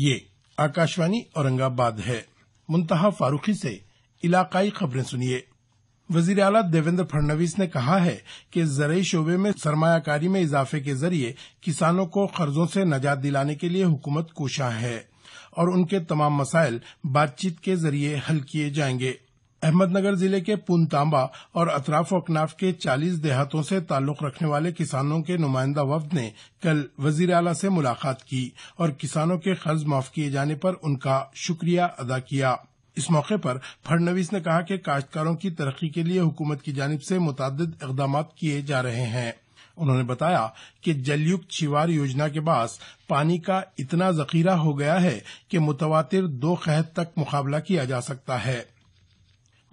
ये आकाशवाणी औरंगाबाद है मुंतहा फारूखी से इलाकाई खबरें सुनिए वजीर अला देवेंद्र फडणवीस ने कहा है कि जरिए शोबे में सरमायाकारी में इजाफे के जरिए किसानों को कर्जों से नजात दिलाने के लिए हुकूमत कोशा है और उनके तमाम मसाइल बातचीत के जरिए हल किए जाएंगे अहमदनगर जिले के पुनतांबा और अतराफ अकनाफ के 40 देहातों से ताल्लुक रखने वाले किसानों के नुमाइंदा वफद ने कल वजीर अला से मुलाकात की और किसानों के कर्ज माफ किए जाने पर उनका शुक्रिया अदा किया इस मौके पर फडनवीस ने कहा कि काश्तकारों की तरक्की के लिए हुकूमत की जानब से मुतद इकदाम किए जा रहे हैं उन्होंने बताया कि जलयुक्त शिवार योजना के बाद पानी का इतना जखीरा हो गया है कि मुतवातिर दो खहद तक मुकाबला किया जा सकता है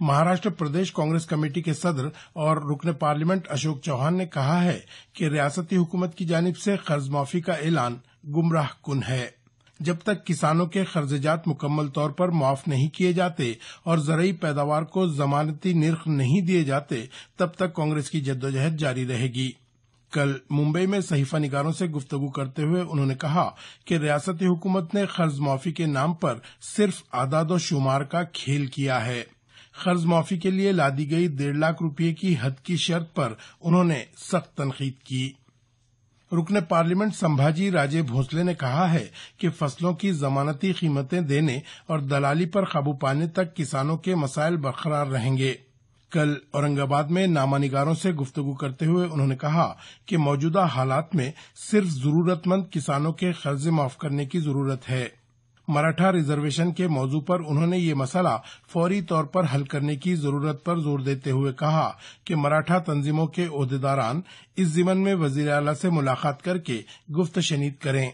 महाराष्ट्र प्रदेश कांग्रेस कमेटी के सदर और रुकन पार्लियामेंट अशोक चौहान ने कहा है कि रियासती हुकूमत की जानब से कर्ज माफी का ऐलान गुमराह कन है जब तक किसानों के कर्जजात मुकम्मल तौर पर माफ नहीं किए जाते और जरई पैदावार को जमानती निर्ख नहीं दिए जाते तब तक कांग्रेस की जद्दोजहद जारी रहेगी कल मुंबई में सहीफा निगारों से गुफ्तगु करते हुए उन्होंने कहा कि रियासती हुकूमत ने कर्ज माफी के नाम पर सिर्फ आदाद शुमार का खेल किया है कर्ज माफी के लिए लादी गई डेढ़ लाख रुपए की हद की शर्त पर उन्होंने सख्त तनकीद की रुकन पार्लियामेंट संभाजी राजे भोसले ने कहा है कि फसलों की जमानती कीमतें देने और दलाली पर काबू पाने तक किसानों के मसाइल बरकरार रहेंगे कल औरंगाबाद में नामा निगारों से गुफ्तगु करते हुए उन्होंने कहा कि मौजूदा हालात में सिर्फ जरूरतमंद किसानों के कर्जे माफ करने की जरूरत है मराठा रिजर्वेशन के मौजू पर उन्होंने ये मसला फौरी तौर पर हल करने की जरूरत पर जोर देते हुए कहा कि मराठा तंजीमों के अहदेदारान इस जिमन में वजीर अला से मुलाकात करके गुफ्त शनीद करें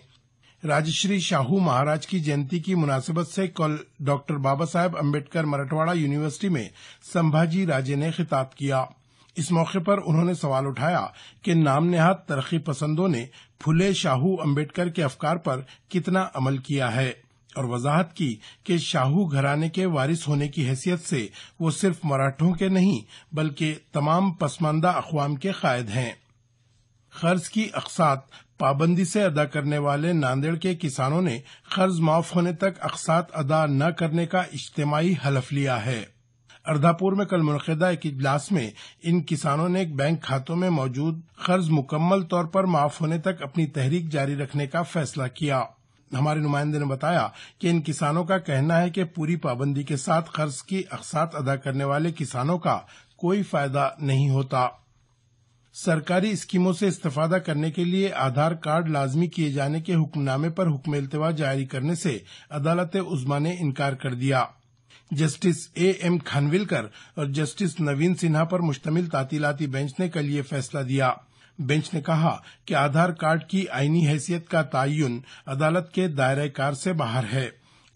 राजश्री शाहू महाराज की जयंती की मुनासिबत से कल डॉक्टर बाबा साहेब अम्बेडकर मराठवाड़ा यूनिवर्सिटी में संभाजी राजे ने खिताब किया इस मौके पर उन्होंने सवाल उठाया कि नाम नहाद तरक्की पसंदों ने फुले शाहू अम्बेडकर के अफकार पर कितना अमल किया है और वजाहत की कि शाहू घराने के वारिस होने की हैसियत से वो सिर्फ मराठों के नहीं बल्कि तमाम पसमानदा अकवाम के कायद हैं कर्ज की अकसात पाबंदी से अदा करने वाले नांदेड़ के किसानों ने कर्ज माफ होने तक अकसात अदा न करने का इज्तमाही हलफ लिया है अर्धापुर में कल मनदा एक इजलास में इन किसानों ने बैंक खातों में मौजूद कर्ज मुकम्मल तौर पर माफ होने तक अपनी तहरीक जारी रखने का फैसला किया हमारे नुमाइंदे ने बताया कि इन किसानों का कहना है कि पूरी पाबंदी के साथ कर्ज की अकसात अदा करने वाले किसानों का कोई फायदा नहीं होता सरकारी स्कीमों से इस्तेफादा करने के लिए आधार कार्ड लाजमी किए जाने के हुक्मनामे पर हुक्म अल्तवा जारी करने से अदालत उजमा ने इनकार कर दिया जस्टिस ए एम खानविलकर और जस्टिस नवीन सिन्हा पर मुश्तमिल तातीलाती बेंच ने कल ये फैसला दिया बेंच ने कहा कि आधार कार्ड की आईनी हैसियत का तयन अदालत के दायरे कार से बाहर है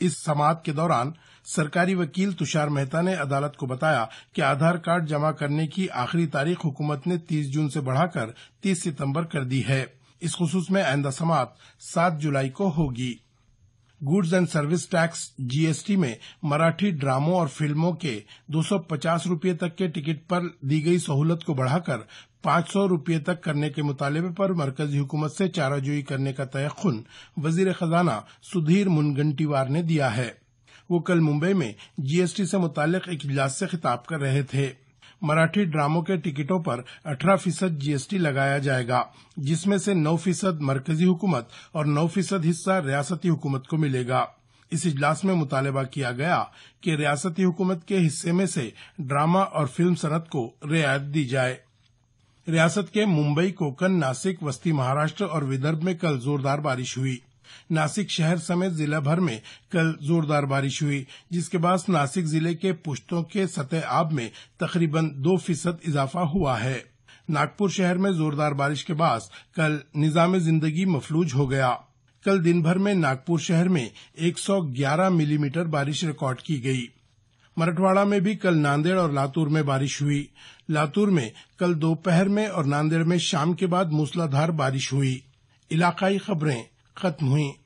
इस समात के दौरान सरकारी वकील तुषार मेहता ने अदालत को बताया कि आधार कार्ड जमा करने की आखिरी तारीख हुकूमत ने 30 जून से बढ़ाकर 30 सितंबर कर दी है इस खसूस में आइंदा समात 7 जुलाई को होगी goods and service tax GST में मराठी ड्रामों और फिल्मों के 250 रुपए तक के टिकट पर दी गई सहूलत को बढ़ाकर पांच सौ रूपये तक करने के मुतालबे पर मरकजी हुकूमत से चाराजोई करने का तयन वजीर खजाना सुधीर मुनगंटीवार ने दिया है वो कल मुंबई में जीएसटी से मुतल एक इजलास से खिताब कर रहे थे मराठी ड्रामों के टिकटों पर 18 फीसद जीएसटी लगाया जाएगा जिसमें से 9 फीसद मरकजी हुकूमत और 9 फीसद हिस्सा रियासती हुकूमत को मिलेगा इस इजलास में मुतालबा किया गया कि रियासती हुकूमत के हिस्से में से ड्रामा और फिल्म सनत को रियायत दी जाये रियासत के मुंबई कोकन नासिक वस्ती महाराष्ट्र और विदर्भ में कल जोरदार बारिश हुई नासिक शहर समेत जिला भर में कल जोरदार बारिश हुई जिसके बाद नासिक जिले के पुश्तों के सतह आब में तकरीबन दो फीसद इजाफा हुआ है नागपुर शहर में जोरदार बारिश के बाद कल निजाम जिंदगी मफलूज हो गया कल दिन भर में नागपुर शहर में 111 मिलीमीटर बारिश रिकॉर्ड की गई मराठवाड़ा में भी कल नांदेड़ और लातूर में बारिश हुई लातूर में कल दोपहर में और नांदेड़ में शाम के बाद मूसलाधार बारिश हुई इलाकाई खबरें खत्म हुईं